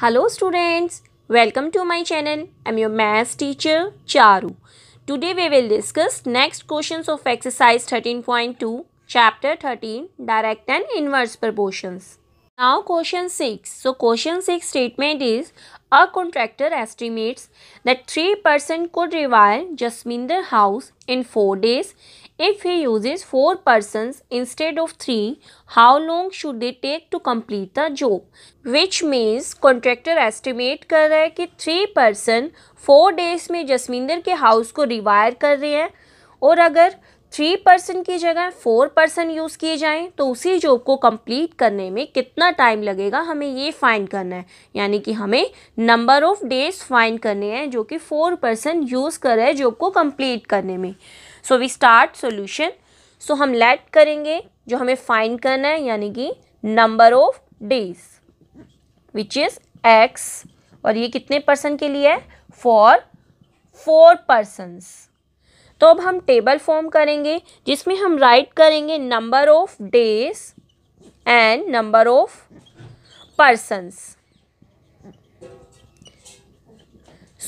Hello students, welcome to my channel. I'm your math teacher Charu. Today we will discuss next questions of exercise 13.2 chapter 13 direct and inverse proportions. Now question 6. So question 6 statement is a contractor estimates that 3 person could revire Jasminder house in 4 days If he uses four persons instead of three, how long should they take to complete the job? Which means contractor estimate कर रहा है कि three person four days में जसमिंदर के house को rewire कर रहे हैं और अगर थ्री पर्सन की जगह फोर पर्सन यूज़ किए जाएं तो उसी जॉब को कंप्लीट करने में कितना टाइम लगेगा हमें ये फाइंड करना है यानी कि हमें नंबर ऑफ़ डेज फाइंड करने हैं जो कि फोर पर्सन यूज़ कर रहे हैं जॉब को कंप्लीट करने में so we start solution so हम लेट करेंगे जो हमें फाइंड करना है यानी कि number of days which is X और ये कितने पर्सन के लिए है फॉर फोर पर्सनस तो अब हम टेबल फॉर्म करेंगे जिसमें हम राइट करेंगे number of days and number of persons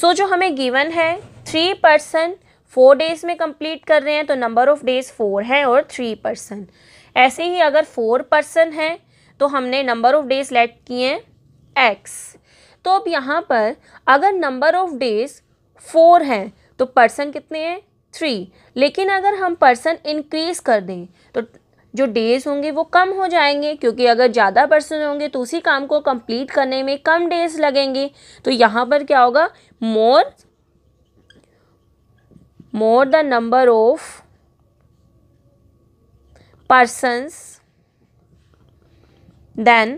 so जो हमें गिवन है थ्री पर्सन फोर डेज में कंप्लीट कर रहे हैं तो नंबर ऑफ़ डेज फोर है और थ्री पर्सन ऐसे ही अगर फोर पर्सन है तो हमने नंबर ऑफ़ डेज लेट किए हैं एक्स तो अब यहाँ पर अगर नंबर ऑफ़ डेज फोर हैं तो पर्सन कितने हैं थ्री लेकिन अगर हम पर्सन इंक्रीज़ कर दें तो जो डेज़ होंगे वो कम हो जाएंगे क्योंकि अगर ज़्यादा पर्सन होंगे तो उसी काम को कंप्लीट करने में कम डेज़ लगेंगे तो यहाँ पर क्या होगा more more the number of persons then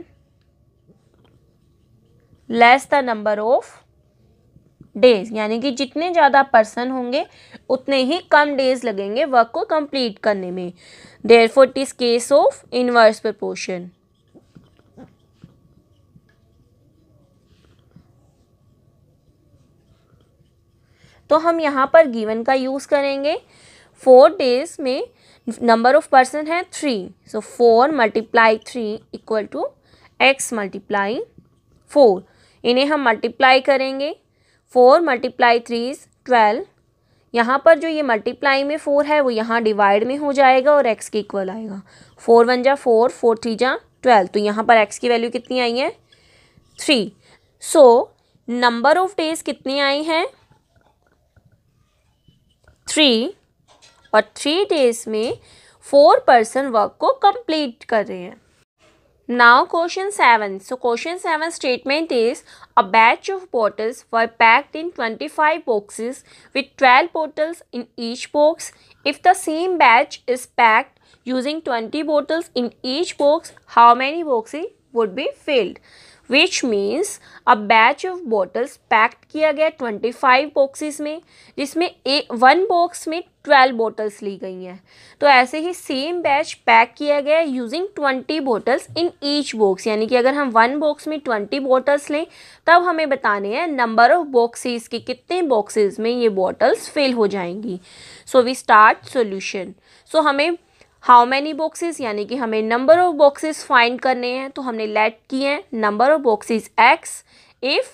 less the number of days यानी कि जितने ज़्यादा पर्सन होंगे उतने ही कम डेज लगेंगे वर्क को कंप्लीट करने में therefore it is case of inverse proportion तो हम यहाँ पर गिवन का यूज़ करेंगे फोर डेज में नंबर ऑफ पर्सन है three so four multiply three equal to x multiply four इन्हें हम मल्टीप्लाई करेंगे four multiply three is twelve यहाँ पर जो ये मल्टीप्लाई में फोर है वो यहाँ डिवाइड में हो जाएगा और एक्स के इक्वल आएगा फोर वन जा फोर फोर थ्री जा ट्वेल्व तो यहाँ पर एक्स की वैल्यू कितनी आई है three so number of days कितनी आई हैं थ्री और थ्री डेज में फोर पर्सन वर्क को कंप्लीट कर रहे हैं now question seven so question seven statement is a batch of bottles were packed in twenty five boxes with twelve bottles in each box if the same batch is packed using twenty bottles in each box how many boxes would be filled which means a batch of bottles packed किया गया 25 boxes में जिसमें ए one box में 12 bottles ली गई हैं तो ऐसे ही same batch pack किया गया using 20 bottles in each box यानी कि अगर हम वन box में 20 bottles लें तब हमें बताने हैं number of boxes के कितने boxes में ये bottles fill हो जाएंगी so we start solution so हमें हाउ मैनी बॉक्सेस यानी कि हमें नंबर ऑफ बॉक्सेस फाइंड करने हैं तो हमने लेट किए हैं number of boxes X if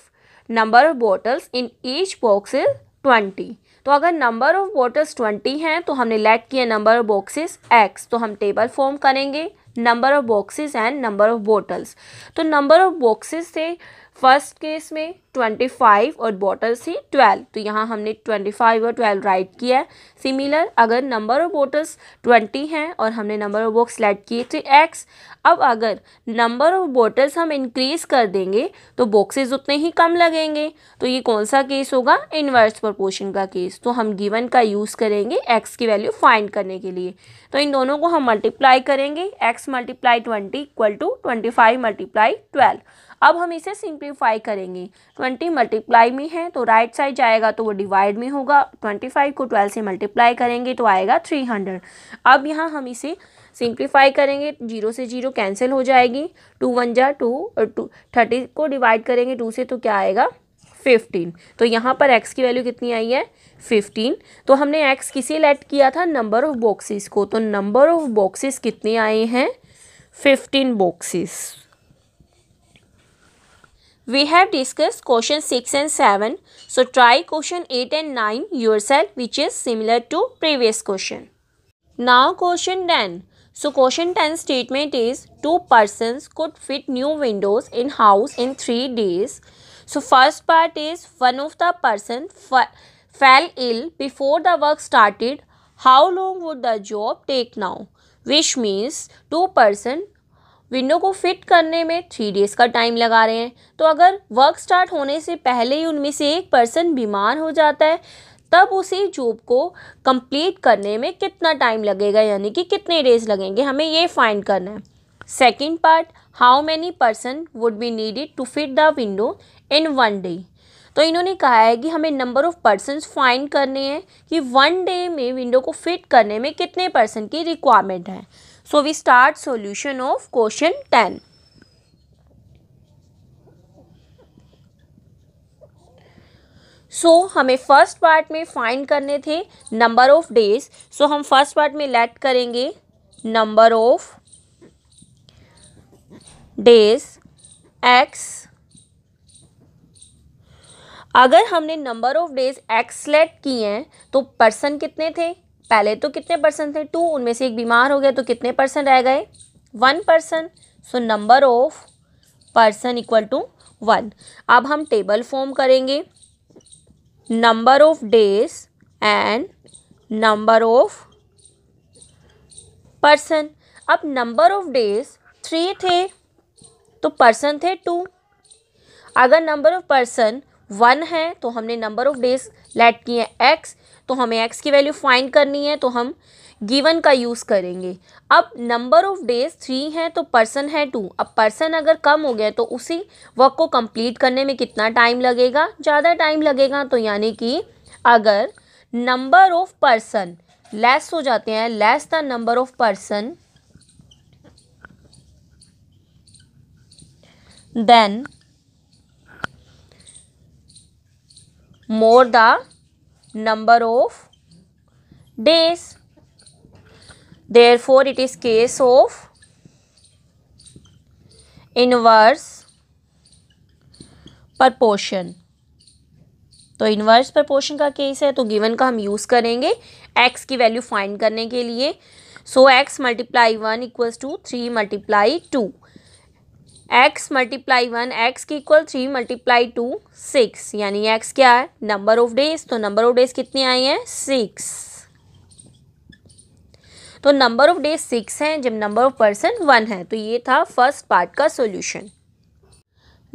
number of bottles in each boxes twenty तो अगर नंबर ऑफ बॉटल्स ट्वेंटी हैं तो हमने लेट किए नंबर ऑफ बॉक्सेस एक्स तो हम टेबल फॉर्म करेंगे number of boxes and number of bottles तो नंबर ऑफ बॉक्सेस से फर्स्ट केस में ट्वेंटी फाइव और बॉटल से ट्वेल्व तो यहाँ हमने ट्वेंटी फाइव और ट्वेल्व राइट किया है सिमिलर अगर नंबर ऑफ बॉटल्स ट्वेंटी हैं और हमने नंबर ऑफ बॉक्स सेलेक्ट किए थे एक्स अब अगर नंबर ऑफ बॉटल्स हम इंक्रीज़ कर देंगे तो बॉक्सेस उतने ही कम लगेंगे तो ये कौन सा केस होगा इन्वर्स प्रोपोर्शन का केस तो हम गिवन का यूज़ करेंगे एक्स की वैल्यू फाइंड करने के लिए तो इन दोनों को हम मल्टीप्लाई करेंगे x multiply twenty equal to twenty five multiply twelve अब हम इसे सिंप्लीफाई करेंगे ट्वेंटी मल्टीप्लाई में है तो राइट साइड जाएगा तो वो डिवाइड में होगा ट्वेंटी फाइव को ट्वेल्व से मल्टीप्लाई करेंगे तो आएगा थ्री हंड्रेड अब यहाँ हम इसे सिंप्लीफाई करेंगे जीरो से जीरो कैंसिल हो जाएगी टू वन जा टू और टू थर्टी को डिवाइड करेंगे टू से तो क्या आएगा फिफ्टीन तो यहाँ पर एक्स की वैल्यू कितनी आई है फिफ्टीन तो हमने एक्स किसे लेट किया था नंबर ऑफ़ बॉक्सेस को तो नंबर ऑफ़ बॉक्सेस कितने आए हैं fifteen boxes We have discussed question 6 and 7. So try question 8 and 9 yourself which is similar to previous question. Now question 10. So question 10 statement is two persons could fit new windows in house in 3 days. So first part is one of the person fell ill before the work started. How long would the job take now? Which means two person window को fit करने में three days का time लगा रहे हैं तो अगर work start होने से पहले ही उनमें से एक पर्सन बीमार हो जाता है तब उसी जॉब को कंप्लीट करने में कितना टाइम लगेगा यानी कि कितने डेज़ लगेंगे हमें ये फाइंड करना है second part how many person would be needed to fit the window in one day तो इन्होंने कहा है कि हमें नंबर ऑफ़ पर्सन फाइंड करने हैं कि वन डे में विंडो को फिट करने में कितने पर्सन की रिक्वायरमेंट है So we start solution of question 10. So so, हमें फर्स्ट पार्ट में फाइंड करने थे नंबर ऑफ डेज सो हम फर्स्ट पार्ट में लेट करेंगे नंबर ऑफ डेज एक्स अगर हमने number of days x select किए हैं तो पर्सन कितने थे पहले तो कितने परसेंट थे टू उनमें से एक बीमार हो गया तो कितने परसेंट रह गए one percent so number of person equal to one अब हम टेबल फॉर्म करेंगे number of days and number of person अब नंबर ऑफ डेज थ्री थे तो पर्सन थे टू अगर नंबर ऑफ पर्सन वन है तो हमने नंबर ऑफ डेज लेट किए एक्स तो हमें एक्स की वैल्यू फाइंड करनी है तो हम गिवन का यूज़ करेंगे अब नंबर ऑफ डेज थ्री हैं तो पर्सन है टू अब पर्सन अगर कम हो गया तो उसी वर्क को कंप्लीट करने में कितना टाइम लगेगा ज़्यादा टाइम लगेगा तो यानी कि अगर नंबर ऑफ पर्सन लेस हो जाते हैं less the number of person then more the number of days therefore it is case of inverse proportion तो इन्वर्स प्रपोर्शन का केस है तो गिवन का हम यूज़ करेंगे एक्स की वैल्यू फाइंड करने के लिए so x multiply one equals to three multiply two x multiply one x की equal three multiply two six यानी एक्स क्या है नंबर ऑफ डेज तो नंबर ऑफ डेज कितनी आई हैं सिक्स तो नंबर ऑफ डेज सिक्स हैं जब नंबर ऑफ पर्सन वन है तो ये था फर्स्ट पार्ट का solution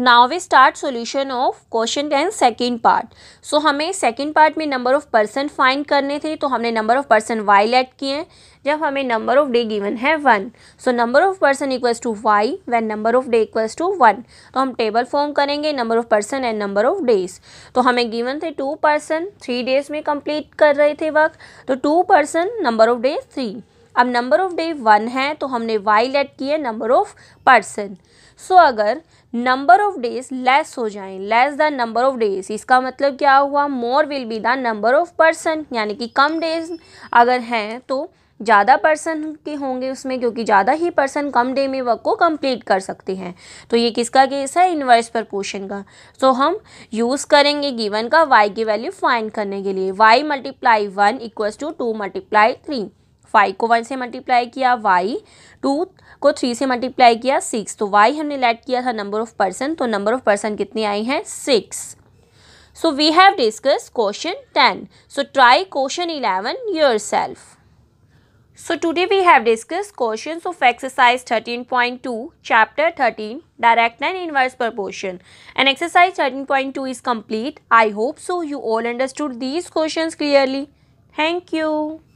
now we start solution of question and second part so हमें सेकंड पार्ट में नंबर ऑफ पर्सन फाइंड करने थे तो हमने number of person y let किए जब हमें नंबर ऑफ डे गिवन है one so number of person equals to y when number of day equals to one तो हम टेबल फॉर्म करेंगे number of person and number of days तो हमें given थे टू पर्सन थ्री डेज में complete कर रहे थे वर्क तो two person number of day three अब नंबर ऑफ डे वन है तो हमने वाई लेट किए number of person so so, अगर नंबर ऑफ डेज लेस हो जाए less the number of days इसका मतलब क्या हुआ more will be the number of person यानी कि कम डेज अगर हैं तो ज़्यादा पर्सन के होंगे उसमें क्योंकि ज़्यादा ही पर्सन कम डे में वर्क को कंप्लीट कर सकते हैं तो ये किसका केस है इन्वर्स प्रपोर्शन का सो so, हम यूज़ करेंगे गिवन का वाई की वैल्यू फाइंड करने के लिए y multiply one equals to two multiply three five को वन से मल्टीप्लाई किया वाई टू को थ्री से मल्टीप्लाई किया सिक्स तो वाई हमने लेट किया था नंबर ऑफ पर्सन तो नंबर ऑफ पर्सन कितनी आई हैं six so we have discuss question ten so try question eleven yourself so today we have discuss question of exercise thirteen point two chapter thirteen direct and inverse proportion and exercise thirteen point two is complete I hope so you all understood these question clearly thank you